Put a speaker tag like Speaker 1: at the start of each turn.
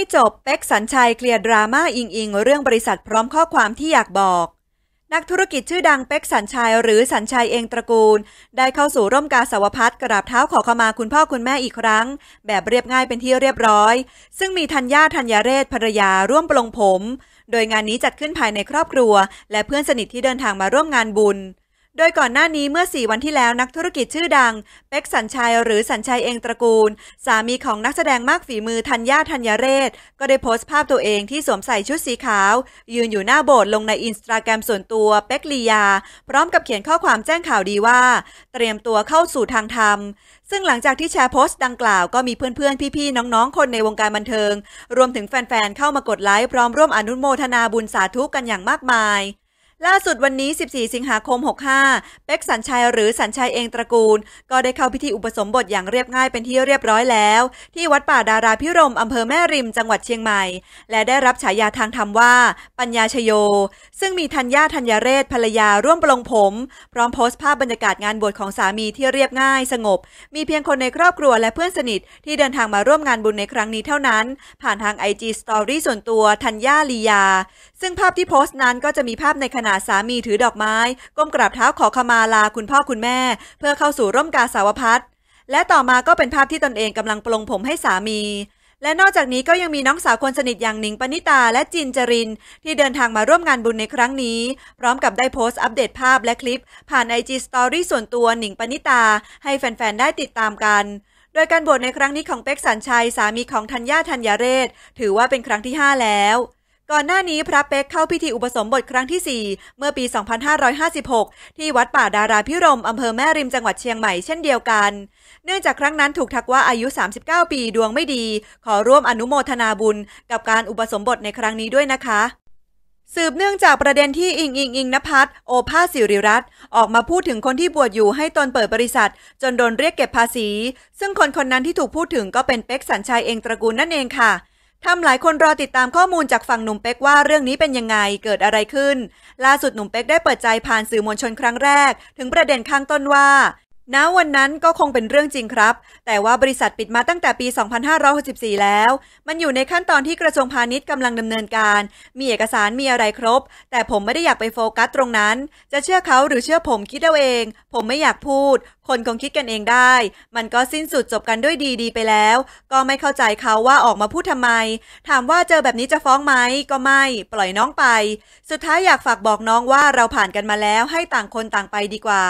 Speaker 1: ไม่จบเป็กสัญชัยเคลียร์ดราม่าอิงอิงเรื่องบริษัทพร้อมข้อความที่อยากบอก นักธุรกิจชื่อดังเป็กสัญชัยหรือสัญชัยเองตระกูลได้เข้าสู่ร่มกาสาวพัฒกราบเท้าขอขมาคุณพ่อคุณแม่อีกครั้ง แบบเรียบง่ายเป็นที่เรียบร้อย ซึ่งมีธัญญาธัญญาเรศภรรยาร่วมปลงผม โดยงานนี้จัดขึ้นภายในครอบครัว และเพื่อนสนิทที่เดินทางมาร่วมงานบุญดยก่อนหน้านี้เมื่อ 4 วันที่แล้วนักธุรกิจชื่อดัง เป็กสัญชัยหรือสัญชัยเองตระกูล สามีของนักแสดงมากฝีมือธัญญาธัญเรศ ก็ได้โพสต์ภาพตัวเองที่สวมใส่ชุดสีขาว ยืนอยู่หน้าโบสถ์ลงในอินสตาแกรมส่วนตัวเป็กลียา พร้อมกับเขียนข้อความแจ้งข่าวดีว่า เตรียมตัวเข้าสู่ทางธรรม ซึ่งหลังจากที่แชร์โพสต์ดังกล่าวก็มีเพื่อนๆพี่ๆน้องๆคนในวงการบันเทิง รวมถึงแฟนๆเข้ามากดไลค์พร้อมร่วมอนุโมทนาบุญสาธุกันอย่างมากมายล่าสุดวันนี้ 14 สิงหาคม 65 เป็กสันชัย หรือสันชัยเองตระกูล ก็ได้เข้าพิธีอุปสมบทอย่างเรียบง่ายเป็นที่เรียบร้อยแล้ว ที่วัดป่าดาราพิรมอำเภอแม่ริมจังหวัดเชียงใหม่ และได้รับฉายาทางธรรมว่า ปัญญาชโย ซึ่งมีธัญญาธัญเรศภรรยาร่วมปลงผม พร้อมโพสต์ภาพบรรยากาศงานบวชของสามีที่เรียบง่าย สงบ มีเพียงคนในครอบครัวและเพื่อนสนิทที่เดินทางมาร่วมงานบุญในครั้งนี้เท่านั้น ผ่านทางไอจีสตอรี่ส่วนตัวธัญญาลียาซึ่งภาพที่โพสต์นั้นก็จะมีภาพในขณะสามีถือดอกไม้ ก้มกราบเท้าขอขมาลาคุณพ่อคุณแม่ เพื่อเข้าสู่ร่มกาสาวพัดและต่อมาก็เป็นภาพที่ตนเองกำลังปลงผมให้สามี และนอกจากนี้ก็ยังมีน้องสาวคนสนิทอย่างหนิงปณิตาและจินจรินที่เดินทางมาร่วมงานบุญในครั้งนี้พร้อมกับได้โพสต์อัปเดตภาพและคลิปผ่านไอจีสตอรี่ส่วนตัวหนิงปณิตาให้แฟนๆได้ติดตามกัน โดยการบวชในครั้งนี้ของเป็กสันชัย สามีของธัญญาธัญญาเรศถือว่าเป็นครั้งที่ 5 แล้วก่อนหน้านี้พระเป๊กเข้าพิธีอุปสมบทครั้งที่ 4 เมื่อปี 2556 ที่วัดป่าดาราพิรมอำเภอแม่ริม จังหวัดเชียงใหม่เช่นเดียวกัน เนื่องจากครั้งนั้นถูกทักว่าอายุ 39 ปีดวงไม่ดี ขอร่วมอนุโมทนาบุญกับการอุปสมบทในครั้งนี้ด้วยนะคะ สืบเนื่องจากประเด็นที่อิงอิงอิงนภัสโอภาสสิริรัตน์ออกมาพูดถึงคนที่บวชอยู่ให้ตนเปิดบริษัท จนโดนเรียกเก็บภาษี ซึ่งคนคนนั้นที่ถูกพูดถึงก็เป็นเป็กสัญชัยเองตระกูลนั่นเองค่ะทำหลายคนรอติดตามข้อมูลจากฝั่งหนุ่มเป๊กว่าเรื่องนี้เป็นยังไง เกิดอะไรขึ้น ล่าสุดหนุ่มเป๊กได้เปิดใจผ่านสื่อมวลชนครั้งแรก ถึงประเด็นข้างต้นว่าณวันนั้นก็คงเป็นเรื่องจริงครับ แต่ว่าบริษัทปิดมาตั้งแต่ปี 2564 แล้ว มันอยู่ในขั้นตอนที่กระทรวงพาณิชย์กำลังดำเนินการ มีเอกสารมีอะไรครบ แต่ผมไม่ได้อยากไปโฟกัสตรงนั้น จะเชื่อเขาหรือเชื่อผมคิดเอาเอง ผมไม่อยากพูด คนคงคิดกันเองได้ มันก็สิ้นสุดจบกันด้วยดีดีไปแล้ว ก็ไม่เข้าใจเขาว่าออกมาพูดทำไม ถามว่าเจอแบบนี้จะฟ้องไหมก็ไม่ ปล่อยน้องไป สุดท้ายอยากฝากบอกน้องว่าเราผ่านกันมาแล้ว ให้ต่างคนต่างไปดีกว่า